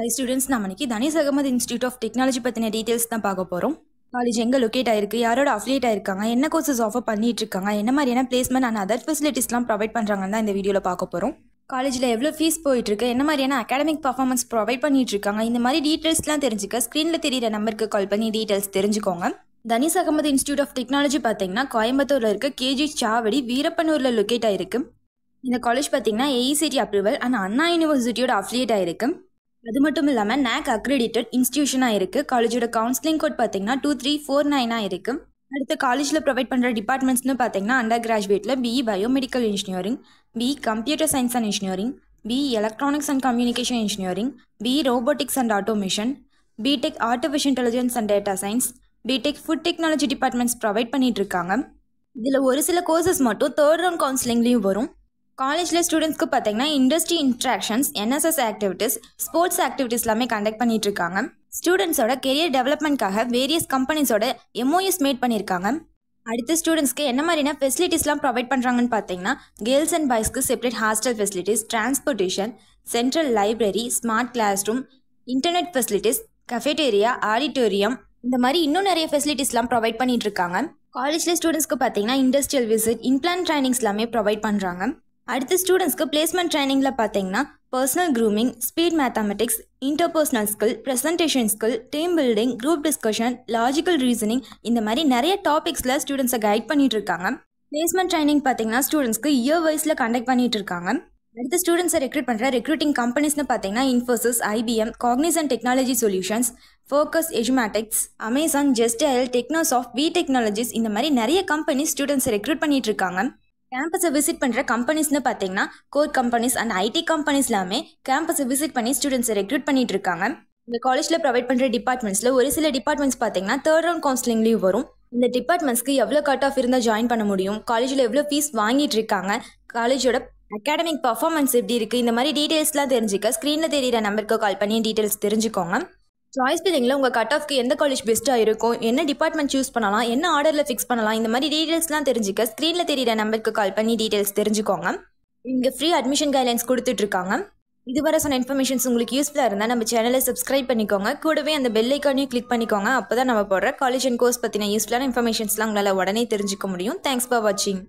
high students நம்ம இன்னைக்கு Dhaanish Ahmed institute of technology பற்றின டீட்டெயில்ஸ் தான் பார்க்க போகிறோம் காலேஜ் எங்கே லொக்கேட் ஆயிருக்கு யாரோட அஃபிலியேட் ஆயிருக்காங்க என்ன கோர்சஸ் ஆஃபர் பண்ணிட்டு இருக்காங்க என்ன மாதிரியான பிளேஸ்மெண்ட் அண்ட் அதர் ஃபெசிலிட்டிஸ்லாம் ப்ரொவைட் பண்ணுறாங்கன்னு தான் இந்த வீடியோவில் பார்க்க போகிறோம் காலேஜில் எவ்வளோ ஃபீஸ் போயிட்டு இருக்கு என்ன மாதிரியான அகாடமிக் பர்ஃபார்மன்ஸ் ப்ரொவைட் பண்ணிட்டு இருக்காங்க இந்த மாதிரி டீட்டெயில்ஸ்லாம் தெரிஞ்சுக்க ஸ்க்ரீனில் தெரியிற நம்பருக்கு கால் பண்ணி டீட்டெயில்ஸ் தெரிஞ்சுக்கோங்க Dhaanish Ahmed institute of technology பார்த்தீங்கன்னா கோயம்புத்தூரில் இருக்க கேஜி சாவடி வீரப்பனூரில் லொக்கேட் ஆயிருக்கு இந்த காலேஜ் பார்த்தீங்கன்னா ஏஇசிடி அப்ரூவல் அண்ட் அண்ணா யூனிவர்சிட்டியோட அஃபிலியேட் ஆயிருக்கு அது மட்டும் இல்லாமல் நேக் அக்ரெடிட்டட் இன்ஸ்டியூஷனாக இருக்குது காலேஜோட கவுன்சிலிங் கோட் பார்த்தீங்கன்னா டூ த்ரீ ஃபோர் நைனாக இருக்குது அடுத்து காலேஜில் ப்ரொவைட் பண்ணுற டிபார்ட்மெண்ட்ஸ்னு பார்த்தீங்கன்னா அண்டர் கிராஜுவேட்டில் BE biomedical engineering B computer science and engineering B electronics and communication engineering B robotics and automation BTech artificial intelligence and data science BTech food technology departments provide இருக்காங்க இதில் ஒரு சில கோர்சஸ் மட்டும் தேர்ட் ரவுண்ட் கவுன்சிலிங்லேயும் வரும் காலேஜில் ஸ்டூடெண்ட்ஸ்க்கு பார்த்தீங்கன்னா industry interactions NSS activities sports activities எல்லாமே கண்டக்ட் பண்ணிட்டு இருக்காங்க ஸ்டூடெண்ட்ஸோட கெரியர் டெவலப்மெண்ட்காக வேரியஸ் கம்பெனிஸோட எம்ஓஎஸ் மேட் பண்ணியிருக்காங்க அடுத்து ஸ்டூடெண்ட்ஸ்க்கு என்ன மாதிரினா ஃபெசிலிட்டிஸ்லாம் ப்ரொவைட் பண்ணுறாங்கன்னு பார்த்தீங்கன்னா கேர்ள்ஸ் அண்ட் பாய்ஸ்க்கு separate hostel facilities transportation central library smart class room internet facilities cafeteria auditorium இந்த மாதிரி இன்னும் நிறைய ஃபெசிலிட்டிஸ்லாம் ப்ரொவைட் பண்ணிட்டு இருக்காங்க காலேஜில் ஸ்டூடெண்ட்ஸ்க்கு பார்த்தீங்கன்னா இண்டஸ்ட்ரியல் விசிட் இன்ப்ளான் ட்ரைனிங்ஸ் எல்லாமே ப்ரொவைட் பண்ணுறாங்க அடுத்து ஸ்டூடெண்ட்ஸ்க்கு பிளேஸ்மெண்ட் ட்ரைனிங்கில் பார்த்தீங்கன்னா personal grooming speed mathematics interpersonal skill presentation skill team building group discussion logical reasoning இந்த மாதிரி நிறைய டாபிக்ஸில் ஸ்டூடெண்ட்ஸை கைட் பண்ணிட்டு இருக்காங்க பிளேஸ்மெண்ட் ட்ரைனிங் பார்த்தீங்கன்னா ஸ்டூடெண்ட்ஸ்க்கு இயர் வைஸில் கண்டக்ட் பண்ணிட்டு இருக்காங்க அடுத்த ஸ்டூடெண்ட்ஸை ரெக்ரூட் பண்ணுற ரெக்ரூட்டிங் கம்பெனிஸ்னு பார்த்தீங்கன்னா Infosys IBM Cognizant technology solutions Focus Edumatics Amazon Jestyle Technosoft V technologies இந்த மாதிரி நிறைய கம்பெனிஸ் ஸ்டூடெண்ட்ஸை ரெக்ரூட் பண்ணிட்டு இருக்காங்க கேம்பஸை விசிட் பண்ணுற கம்பெனிஸ்னு பார்த்தீங்கன்னா core companies and IT companies எல்லாமே கேம்பஸை விசிட் பண்ணி ஸ்டூடெண்ட்ஸை ரெக்ரூட் பண்ணிட்டு இருக்காங்க இந்த காலேஜில் ப்ரொவைட் பண்ணுற டிபார்ட்மெண்ட்ஸில் ஒரு சில டிபார்ட்மெண்ட்ஸ் பார்த்தீங்கன்னா தேர்ட் ரவுண்ட் கவுன்சிலிங்லேயும் வரும் இந்த டிபார்ட்மெண்ட்ஸ்க்கு எவ்வளோ கட் ஆஃப் இருந்தால் ஜாயின் பண்ண முடியும் காலேஜில் எவ்வளோ ஃபீஸ் வாங்கிட்டு இருக்காங்க காலேஜோட அகாடமிக் பர்ஃபார்மன்ஸ் எப்படி இருக்குது இந்த மாதிரி டீட்டெயில்ஸ்லாம் தெரிஞ்சுக்க ஸ்க்ரீனில் தெரியுற நம்பருக்கு கால் பண்ணி டீட்டெயில்ஸ் தெரிஞ்சுக்கோங்க சாய்ஸ் பில்லிங்கில் உங்கள் கட் ஆஃப்க்கு எந்த காலேஜ் பெஸ்ட்டாக இருக்கும் என்ன டிபார்ட்மெண்ட் சூஸ் பண்ணலாம் என்ன ஆர்டரில் ஃபிக்ஸ் பண்ணலாம் இந்த மாதிரி டீட்டெயில்ஸ்லாம் தெரிஞ்சுக்க ஸ்க்ரீனில் தெரியிற நம்பருக்கு கால் பண்ணி டீட்டெயில்ஸ் தெரிஞ்சுக்கோங்க இங்கே ஃப்ரீ அட்மிஷன் கைட்லைன்ஸ் கொடுத்துட்ருக்காங்க இதுவரை சொன்ன இன்ஃபர்மேஷன்ஸ் உங்களுக்கு யூஸ்ஃபுல்லாக இருந்தால் நம்ம சேனலை சப்ஸ்கிரைப் பண்ணிக்கோங்க கூடவே அந்த பெல் ஐக்கானையும் கிளிக் பண்ணிக்கோங்க அப்போ தான் நம்ம போடுற காலேஜ் அண்ட் கோர்ஸ் பற்றின யூஸ்ஃபுல்லான இன்ஃபர்மேஷன்ஸ்லாம் உங்களால் உடனே தெரிஞ்சுக்க முடியும் தேங்க்ஸ் ஃபார் வாட்சிங்